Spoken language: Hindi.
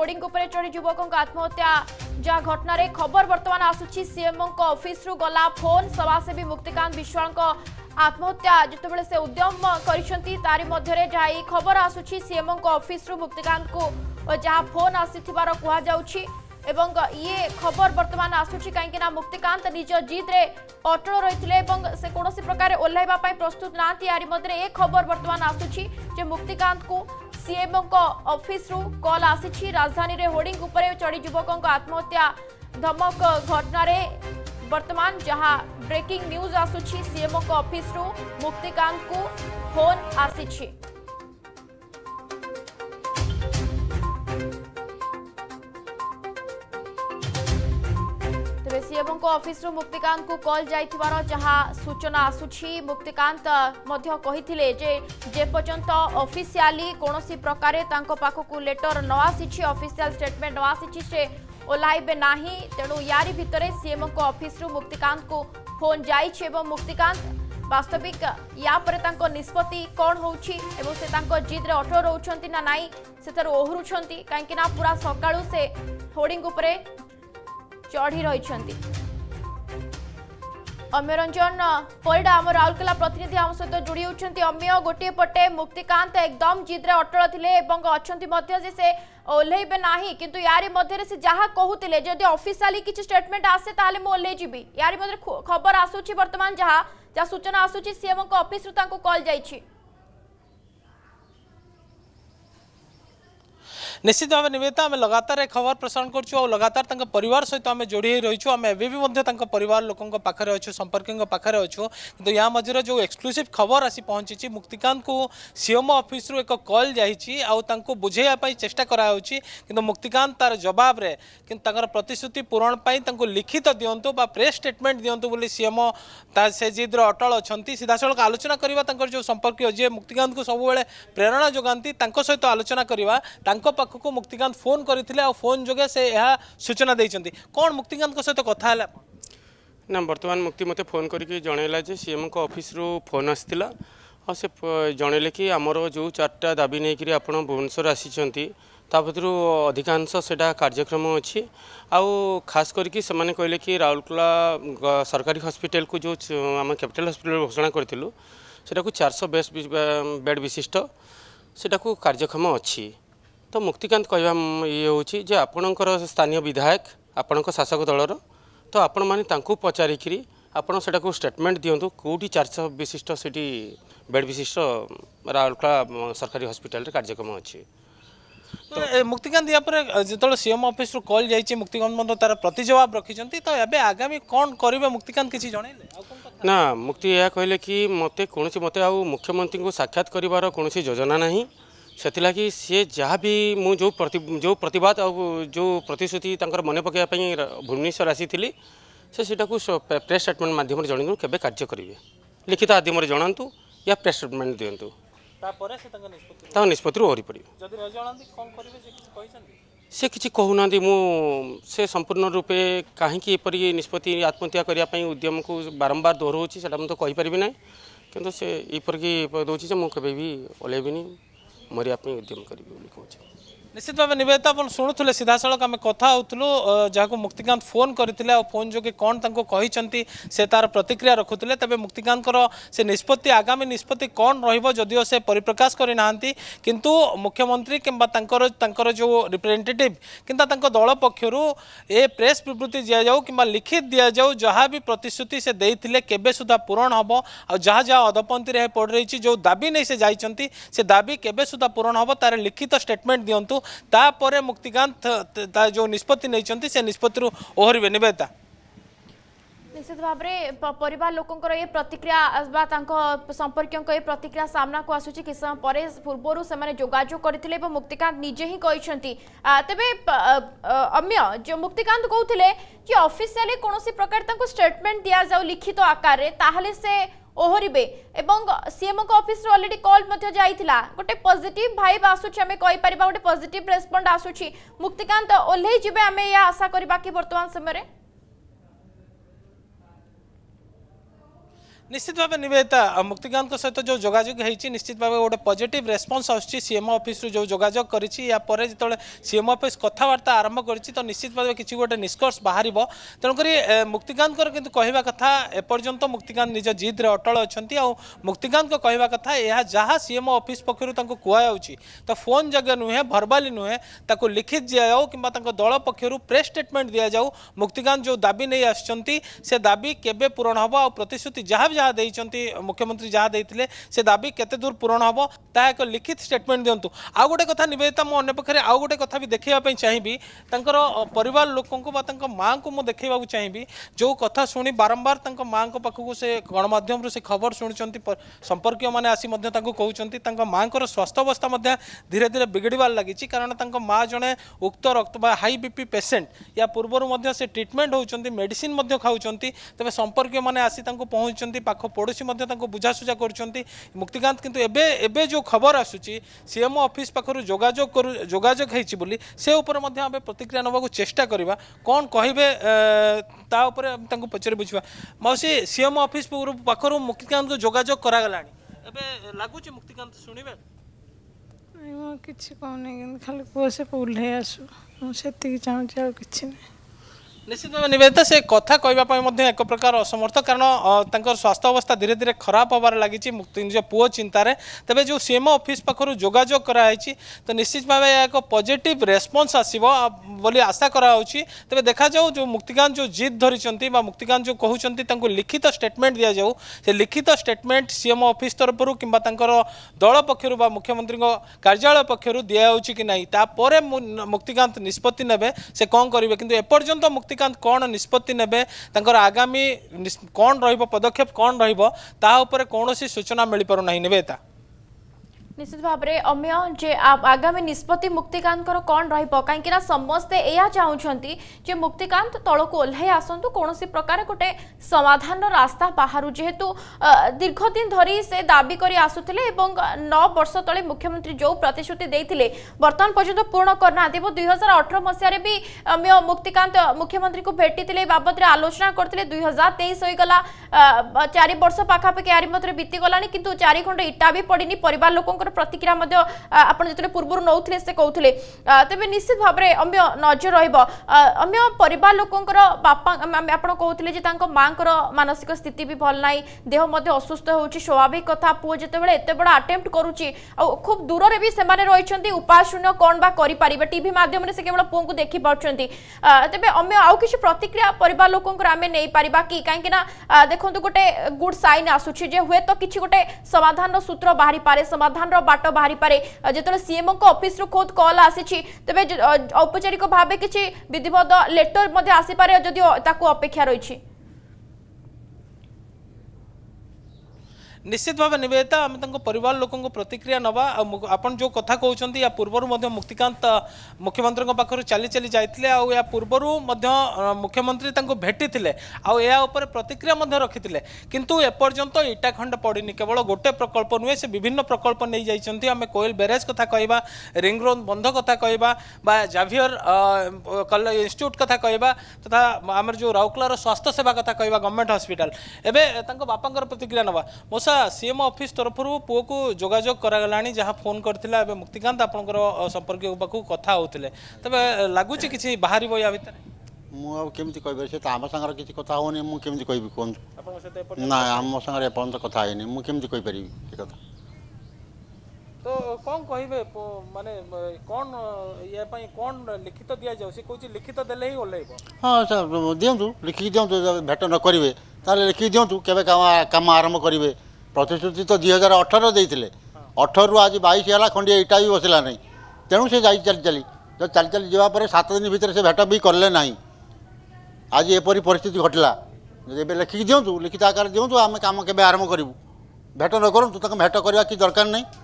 बोर्डिंग उपरे जड़े युवकों आत्महत्या जहाँ घटन खबर बर्तमान आसुच्छ सीएमओं अफिश्रु गला फोन समाजसेवी मुक्तिकांत विश्वाल आत्महत्या जितेबले से उद्यम करारी मध्य जहाँ खबर आसुच्छ अफिश्रु मुक्तिकांत को जहाँ फोन आसी कहुची एवं ये खबर बर्तमान आसुच्छ कहीं मुक्तिकांत निज जिद्रे अटल रही है से कौन प्रकार ओह्लवाई प्रस्तुत ना यारी मध्य खबर बर्तमान आसुच्छ मुक्तिकांत को सीएमओं रु कल आसी राजधानी में होर्डिंग चढ़ी युवकों आत्महत्या धमक घटन वर्तमान जहां ब्रेकिंग न्यूज आसुची सीएमओं अफिश्रु मुक्तिकांत को फोन आसी ଆପଣଙ୍କ ଅଫିସରୁ ମୁକ୍ତିକାନ୍ତଙ୍କୁ କଲ୍ ଯାଇଥିବାର ଯାହା ସୂଚନା ଆସୁଛି ମୁକ୍ତିକାନ୍ତ ମଧ୍ୟ କହିଥିଲେ ଯେ ଯେପର୍ଯ୍ୟନ୍ତ ଅଫିସିଆଲି କୌଣସି ପ୍ରକାରେ ତାଙ୍କ ପାଖକୁ ଲେଟର ନ ଆସିଛି ଅଫିସିଆଲ ଷ୍ଟେଟମେଣ୍ଟ ନ ଆସିଛି ସେ ଓହ୍ଲାଇବେ ନାହିଁ ତେଣୁ ୟାରି ଭିତରେ ସିଏମ୍ଙ୍କ ଅଫିସରୁ ମୁକ୍ତିକାନ୍ତଙ୍କୁ ଫୋନ୍ ଯାଇଛି ଏବଂ ମୁକ୍ତିକାନ୍ତ ବାସ୍ତବିକ ୟା ପରେ ତାଙ୍କ ନିଷ୍ପତ୍ତି କ'ଣ ହେଉଛି ଏବଂ ସେ ତାଙ୍କ ଜିଦ୍ରେ ଅଟଳ ରହୁଛନ୍ତି ନା ନାହିଁ ସେଠାରୁ ଓହରୁଛନ୍ତି କାହିଁକିନା ପୁରା ସକାଳୁ ସେ ହୋର୍ଡିଂ ଉପରେ ଚଢ଼ି ରହିଛନ୍ତି ଅମ୍ୟ ରଞ୍ଜନ ପରିଡ଼ା ଆମ ରାଉରକେଲା ପ୍ରତିନିଧି ଆମ ସହିତ ଯୋଡ଼ି ହେଉଛନ୍ତି ଅମ୍ୟ ଗୋଟିଏ ପଟେ ମୁକ୍ତିକାନ୍ତ ଏକଦମ ଜିଦ୍ରେ ଅଟଳ ଥିଲେ ଏବଂ ଅଛନ୍ତି ମଧ୍ୟ ଯେ ସେ ଓହ୍ଲେଇବେ ନାହିଁ କିନ୍ତୁ ୟାରି ମଧ୍ୟରେ ସେ ଯାହା କହୁଥିଲେ ଯଦି ଅଫିସିଆଲି କିଛି ଷ୍ଟେଟମେଣ୍ଟ ଆସେ ତାହେଲେ ମୁଁ ଓହ୍ଲେଇ ଯିବି ୟାରି ମଧ୍ୟରେ ଖବର ଆସୁଛି ବର୍ତ୍ତମାନ ଯାହା ଯାହା ସୂଚନା ଆସୁଛି ସିଏମଙ୍କ ଅଫିସରୁ ତାଙ୍କୁ କଲ୍ ଯାଇଛି निश्चित भाव निवेदित आम लगातार खबर प्रसारण कर लगातार पर सहित आम जोड़ी रही आम एवं पर लोकों पाखे अच्छु संपर्कों पाखे अच्छु कि या मझे जो एक्सक्लूसीव खबर आँची मुक्तिकांत को सीएम अफिस एक कल जाइए आउ चेषा कराऊँगी कि मुक्तिकांत तार जवाब रे प्रतिश्रुति पूरण पर लिखित दिंतु प्रेस स्टेटमेंट दिंतु बोली सीएम से जिद्र अटल अच्छा सीधासल आलोचना करवा जो संपर्क जी मुक्तिकांत को सबुबले प्रेरणा जोगाती सहित आलोचना करवा ପାଖକୁ ମୁକ୍ତିକାନ୍ତ ଫୋନ୍ କରିଥିଲେ ଆଉ ଫୋନ୍ ଯୋଗେ ସେ ଏହା ସୂଚନା ଦେଇଛନ୍ତି କ'ଣ ମୁକ୍ତିକାନ୍ତଙ୍କ ସହିତ କଥା ହେଲା ନା ବର୍ତ୍ତମାନ ମୁକ୍ତି ମୋତେ ଫୋନ୍ କରିକି ଜଣାଇଲା ଯେ ସିଏମ୍ଙ୍କ ଅଫିସରୁ ଫୋନ୍ ଆସିଥିଲା ଆଉ ସେ ଜଣାଇଲେ କି ଆମର ଯେଉଁ ଚାରିଟା ଦାବି ନେଇକରି ଆପଣ ଭୁବନେଶ୍ୱର ଆସିଛନ୍ତି ତା ଭିତରୁ ଅଧିକାଂଶ ସେଇଟା କାର୍ଯ୍ୟକ୍ରମ ଅଛି ଆଉ ଖାସ୍ କରିକି ସେମାନେ କହିଲେ କି ରାଉରକେଲା ସରକାରୀ ହସ୍ପିଟାଲକୁ ଯେଉଁ ଆମ କ୍ୟାପିଟାଲ ହସ୍ପିଟାଲ ଘୋଷଣା କରିଥିଲୁ ସେଟାକୁ ଚାରିଶହ ବେଡ୍ ବିଶିଷ୍ଟ ସେଟାକୁ କାର୍ଯ୍ୟକ୍ଷମ ଅଛି ତ ମୁକ୍ତିକାନ୍ତ କହିବା ଇଏ ହେଉଛି ଯେ ଆପଣଙ୍କର ସ୍ଥାନୀୟ ବିଧାୟକ ଆପଣଙ୍କ ଶାସକ ଦଳର ତ ଆପଣମାନେ ତାଙ୍କୁ ପଚାରିକିରି ଆପଣ ସେଟାକୁ ଷ୍ଟେଟମେଣ୍ଟ ଦିଅନ୍ତୁ କେଉଁଠି ଚାରିଶହ ବିଶିଷ୍ଟ ସେଠି ବେଡ୍ ବିଶିଷ୍ଟ ରାଉରକେଲା ସରକାରୀ ହସ୍ପିଟାଲରେ କାର୍ଯ୍ୟକ୍ରମ ଅଛି ମୁକ୍ତିକାନ୍ତ ୟା ପରେ ଯେତେବେଳେ ସିଏମ୍ ଅଫିସରୁ କଲ୍ ଯାଇଛି ମୁକ୍ତିକାନ୍ତ ମଧ୍ୟ ତାର ପ୍ରତି ଜବାବ ରଖିଛନ୍ତି ତ ଏବେ ଆଗାମୀ କ'ଣ କରିବେ ମୁକ୍ତିକାନ୍ତ କିଛି ଜଣେଇଲେ ନା ମୁକ୍ତି ଏହା କହିଲେ କି ମୋତେ କୌଣସି ମୋତେ ଆଉ ମୁଖ୍ୟମନ୍ତ୍ରୀଙ୍କୁ ସାକ୍ଷାତ କରିବାର କୌଣସି ଯୋଜନା ନାହିଁ से लगे सी जहाँ भी मुझे जो प्रति जो प्रतिवाद जो प्रतिश्रुति मन पकड़ाई भुवनेश्वर आसी से प्रेस स्टेटमेंट मध्यम जन के कार्य करेंगे लिखित आदम जनातु या प्रेस स्टेटमेंट दिंतु निष्पत्ति ओहरी पड़े से किसी कहूना मुझे संपूर्ण रूपे कहीं निष्पत्ति आत्महत्या करने उद्यम को बारंबार दोहरा से कहीपरि ना कि से यपर कि दौर से मुझे कभी भी ओल्लैबी મર્યાપી ઉદ્યમ કરવી એવું લખ્યું છે निश्चित भाव नवेदित आप शुणुले सीधासल आम कथा जहाँ को मुक्तिकांत फोन करते और फोन जोगे कौन कहते से तार प्रतिक्रिया रखुले तेज मुक्तिकांत से निष्पत्ति आगामी निष्पत्ति कौन रदियों से परिप्रकाश करना कि मुख्यमंत्री किंवा जो रिप्रेजेटेटिव कि दल पक्ष ए प्रेस बृत्ति दि जाऊ कि लिखित दि जाऊ जहाँ भी प्रतिश्रुति से देते के पूरण हम आ जहाँ पड़ रही जो दाबी नहीं से जाती से दाबी के पूरण हम तार लिखित स्टेटमेंट दिंतु ତାପରେ ମୁକ୍ତିକାନ୍ତ ଯେଉଁ ନିଷ୍ପତ୍ତି ନେଇଛନ୍ତି ସେ ନିଷ୍ପତ୍ତିରୁ ଓହରିବେ ନିବେଦିତା ନିଶ୍ଚିତ ଭାବରେ ପରିବାର ଲୋକଙ୍କର ଏ ପ୍ରତିକ୍ରିୟା ବା ତାଙ୍କ ସମ୍ପର୍କୀୟଙ୍କ ଏ ପ୍ରତିକ୍ରିୟା ସାମ୍ନାକୁ ଆସୁଛି କିଛି ସମୟ ପରେ ପୂର୍ବରୁ ସେମାନେ ଯୋଗାଯୋଗ କରିଥିଲେ ଏବଂ ମୁକ୍ତିକାନ୍ତ ନିଜେ ହିଁ କହିଛନ୍ତି ତେବେ ଅମ୍ୟ ଯେଉଁ ମୁକ୍ତିକାନ୍ତ କହୁଥିଲେ ଯେ ଅଫିସିଆଲି କୌଣସି ପ୍ରକାର ତାଙ୍କୁ ଷ୍ଟେଟମେଣ୍ଟ ଦିଆଯାଉ ଲିଖିତ ଆକାରରେ ତାହେଲେ ସେ ଓହରିବେ ଏବଂ ସିଏମ୍ଓଙ୍କ ଅଫିସରୁ ଅଲରେଡି କଲ୍ ମଧ୍ୟ ଯାଇଥିଲା ଗୋଟେ ପଜିଟିଭ ଭାଇବ୍ ଆସୁଛି ଆମେ କହିପାରିବା ଗୋଟେ ପଜିଟିଭ ରେସ୍ପଣ୍ଡ ଆସୁଛି ମୁକ୍ତିକାନ୍ତ ଓହ୍ଲେଇ ଯିବେ ଆମେ ଏହା ଆଶା କରିବା କି ବର୍ତ୍ତମାନ ସମୟରେ निश्चित भाव निवेदिता मुक्तिकांत सहित जो जोजोग निश्चित भाव गोटे पजिट रेस्पन्स आसएम अफिस्रु जो जोजोग करते सीएम अफिस् कथबार्ता आरंभ कर तो निश्चित भाव कि गोटे निष्कर्ष बाहर तेणुक मुक्तिकांत कि कहवा कथा मुक्तिकांत निज जिद्रे अटल अच्छा और मुक्तिकांत कहवा कथा यह जहाँ सीएम अफिस् पक्षर कह तो फोन जगह नुहे भरबाली नुहे लिखित दि जाऊ कि दल पक्ष प्रेस स्टेटमेंट दि जाऊ मुक्तिकांत जो दाबी नहीं आस दाबी केवे पूरण हम आतिश्रुति जहाँ जहाँ दे मुख्यमंत्री जहाँ देते से दाबी के पूरण हम ता एक लिखित स्टेटमेंट दिंतु आउ गोटे कथा नवेदिता मुझे अंपक्ष आउ गोटे कथ भी देखा चाहेबीर पर माँ को मुझे देखा चाहिए जो कथ शु बारंबार माँ को पाखक से गणमाम से खबर शुणी संपर्क मैंने आसी कौन माँ को स्वास्थ्यावस्था धीरे धीरे बिगड़बार लगी कारण माँ जड़े उक्त रक्त हाई बीपी पेसेंट या पूर्व से ट्रिटमेंट हो मेडिसीन खाऊ तेज संपर्क मैंने आसी पहुँचे পাখ পড়োশী ମଧ୍ୟ ତାଙ୍କୁ ବୁଝାସୁଝା କରୁଛନ୍ତି ମୁକ୍ତିକାନ୍ତ କିନ୍ତୁ ଏବେ ଏବେ ଯେଉଁ ଖବର ଆସୁଛି ସିଏମ୍ଓ ଅଫିସ୍ ପାଖରୁ ଯୋଗାଯୋଗ କରୁ ଯୋଗାଯୋଗ ହେଇଛି ବୋଲି ସେ ଉପରେ ମଧ୍ୟ ଆମେ ପ୍ରତିକ୍ରିୟା ନେବାକୁ ଚେଷ୍ଟା କରିବା କ'ଣ କହିବେ ତା ଉପରେ ତାଙ୍କୁ ପଚାରି ବୁଝିବା ମାଉସୀ ସିଏମ୍ଓ ଅଫିସ୍ ପାଖରୁ ମୁକ୍ତିକାନ୍ତଙ୍କୁ ଯୋଗାଯୋଗ କରାଗଲାଣି ଏବେ ଲାଗୁଛି ମୁକ୍ତିକାନ୍ତ ଶୁଣିବେ କିଛି କହୁନି କିନ୍ତୁ ଖାଲି ପୁଅ ସେ ଓହ୍ଲେଇ ଆସୁ ମୁଁ ସେତିକି ଚାହୁଁଛି ଆଉ କିଛି ନାହିଁ निश्चित भाव नवेदिता से कथा कहने एक प्रकार असमर्थ कारण स्वास्थ्य अवस्था धीरे धीरे खराब हबार लगी निज पु चिंतार तेज जो सीएमओ अफिस् पाखु जोजोग कराई तो निश्चित भाव यह एक पजिट रेस्पन्स आसवि आशा कराऊ तेज देखा जाऊ जो मुक्तिकांत जो जिद धरी मुक्तिकांत जो कहते लिखित स्टेटमेंट दि जाऊ से लिखित स्टेटमेंट सी एम अफिस् तरफ कि दल पक्ष मुख्यमंत्री कार्यालय पक्ष दिया कि नहीं मुक्तिकांत निष्पत्ति ने कौन करेंगे किपर्यंत मुक्ति ଶକ୍ତିକାନ୍ତ କ'ଣ ନିଷ୍ପତ୍ତି ନେବେ ତାଙ୍କର ଆଗାମୀ କ'ଣ ରହିବ ପଦକ୍ଷେପ କ'ଣ ରହିବ ତାହା ଉପରେ କୌଣସି ସୂଚନା ମିଳିପାରୁନାହିଁ ନିବେତା ନିଶ୍ଚିତ ଭାବରେ ଅମେୟ ଯେ ଆଗାମୀ ନିଷ୍ପତ୍ତି ମୁକ୍ତିକାନ୍ତଙ୍କର କ'ଣ ରହିବ କାହିଁକିନା ସମସ୍ତେ ଏହା ଚାହୁଁଛନ୍ତି ଯେ ମୁକ୍ତିକାନ୍ତ ତଳକୁ ଓହ୍ଲାଇ ଆସନ୍ତୁ କୌଣସି ପ୍ରକାର ଗୋଟେ ସମାଧାନର ରାସ୍ତା ବାହାରୁ ଯେହେତୁ ଦୀର୍ଘ ଦିନ ଧରି ସେ ଦାବି କରି ଆସୁଥିଲେ ଏବଂ ନଅ ବର୍ଷ ତଳେ ମୁଖ୍ୟମନ୍ତ୍ରୀ ଯେଉଁ ପ୍ରତିଶ୍ରୁତି ଦେଇଥିଲେ ବର୍ତ୍ତମାନ ପର୍ଯ୍ୟନ୍ତ ପୂରଣ କରିନାହାନ୍ତି ଏବଂ ଦୁଇହଜାର ଅଠର ମସିହାରେ ବି ଅମେୟ ମୁକ୍ତିକାନ୍ତ ମୁଖ୍ୟମନ୍ତ୍ରୀଙ୍କୁ ଭେଟିଥିଲେ ଏ ବାବଦରେ ଆଲୋଚନା କରିଥିଲେ ଦୁଇହଜାର ତେଇଶ ହୋଇଗଲା ଚାରି ବର୍ଷ ପାଖାପାଖି ଏହାରି ମଧ୍ୟରେ ବିତିଗଲାଣି କିନ୍ତୁ ଚାରି ଖଣ୍ଡ ଇଟା ବି ପଡ଼ିନି ପରିବାର ଲୋକଙ୍କ প্রতিক্রিয়া আপনার যেত পূর্ব নৌলে সে কৌলে তবে নিশ্চিত ভাবে অম্য নজর রহব অম্য পরিবার লোকর বাপা আপনার কৌলে যে তাঁর মাঙ্কর মানসিক স্থিতি বি ভাল নাই দেহ মধ্যে অসুস্থ হচ্ছে স্বাভাবিক কথা পুয় যেতবে এত বড় আটেম্প্ট করুচি খুব দূরে বি সে রয়েছেন উপাশূন্য কণ বা করে টিভি মাধ্যমে সে কেবল পুঙ্কু দেখি পাচ্ছেন তবে অম্য আউ কিছু প্রতিক্রিয়া পরিবার লোকর আমি নেই পারিবা কি কাইকি না দেখুন গোটে গুড সাইন আসুছি যে হুয়ে তো কিছু গোটে সমাধান সূত্র বাহারি পারে সমাধান ସଲ୍ୟୁସନ୍ର ବାଟ ବାହାରିପାରେ ଯେତେବେଳେ ସିଏମ୍ଓଙ୍କ ଅଫିସରୁ ଖୋଦ କଲ୍ ଆସିଛି ତେବେ ଔପଚାରିକ ଭାବେ କିଛି ବିଧିବଦ୍ଧ ଲେଟର ମଧ୍ୟ ଆସିପାରେ ଯଦି ତାକୁ ଅପେକ୍ଷା ରହିଛି निश्चित ভাবে নিবেদিতা আমি তংক পরিবার লোক কো প্রতিক্রিয়া নবা আৰু মক आपण जो কথা কওচন্তি বা পূর্বৰ মধ্য মুক্তिकांत মুখ্যমন্ত্রীৰ পাৰৰ চালে চলি যায়tile আৰু বা পূর্বৰ মধ্য মুখ্যমন্ত্রী তংক ভেটিtile আৰু এয়া ওপৰে প্রতিক্রিয়া মধে ৰখিতtile কিন্তু এ পৰ্যন্ত ইটা খণ্ড পঢ়ি নি কেৱল গটে প্রকল্প নহয় সে বিভিন্ন প্রকল্প নে যাইচন্তি আমি কোয়েল বেৰেজ কথা কাইবা ৰিংৰন বন্ধ কথা কাইবা বা জাভিয়ৰ কল ইনষ্টিটিউট কথা কাইবা তথা আমাৰ जो ৰাউকলাৰ স্বাস্থ্য সেৱা কথা কাইবা গৱৰ্ণমেন্ট হস্পিটেল এবে তংক বাপকৰ প্রতিক্রিয়া নবা ଆସିବା ସିଏମ୍ ଅଫିସ ତରଫରୁ ପୁଅକୁ ଯୋଗାଯୋଗ କରାଗଲାଣି ଯାହା ଫୋନ୍ କରିଥିଲା ଏବେ ମୁକ୍ତିକାନ୍ତ ଆପଣଙ୍କର ସମ୍ପର୍କୀୟଙ୍କ ପାଖକୁ କଥା ହେଉଥିଲେ ତେବେ ଲାଗୁଛି କିଛି ବାହାରିବ ୟା ଭିତରେ ମୁଁ ଆଉ କେମିତି କହିପାରିବି ସେ ତ ଆମ ସାଙ୍ଗରେ କିଛି କଥା ହେଉନି ମୁଁ କେମିତି କହିବି କୁହନ୍ତୁ ନା ଆମ ସାଙ୍ଗରେ ଏପର୍ଯ୍ୟନ୍ତ କଥା ହେଇନି ମୁଁ କେମିତି କହିପାରିବି ସେ କଥା ତ କ'ଣ କହିବେ ମାନେ କ'ଣ ଇଏ ପାଇଁ କ'ଣ ଲିଖିତ ଦିଆଯାଉ ସେ କହୁଛି ଲିଖିତ ଦେଲେ ହିଁ ଓହ୍ଲେଇବ ହଁ ସାର୍ ଦିଅନ୍ତୁ ଲେଖିକି ଦିଅନ୍ତୁ ଭେଟ ନ କରିବେ ତାହେଲେ ଲେଖିକି ଦିଅନ୍ତୁ କେବେ କାମ ଆରମ୍ଭ କରିବେ ପ୍ରତିଶ୍ରୁତି ତ ଦୁଇ ହଜାର ଅଠର ଦେଇଥିଲେ ଅଠରରୁ ଆଜି ବାଇଶ ହେଲା ଖଣ୍ଡିଏ ଇଟା ବି ବସିଲା ନାହିଁ ତେଣୁ ସେ ଯାଇ ଚାଲି ଚାଲି ଚାଲି ଚାଲି ଯିବା ପରେ ସାତ ଦିନ ଭିତରେ ସେ ଭେଟ ବି କଲେ ନାହିଁ ଆଜି ଏପରି ପରିସ୍ଥିତି ଘଟିଲା ଏବେ ଲେଖିକି ଦିଅନ୍ତୁ ଲିଖିତ ଆକାରରେ ଦିଅନ୍ତୁ ଆମେ କାମ କେବେ ଆରମ୍ଭ କରିବୁ ଭେଟ ନ କରନ୍ତୁ ତାଙ୍କୁ ଭେଟ କରିବା କି ଦରକାର ନାହିଁ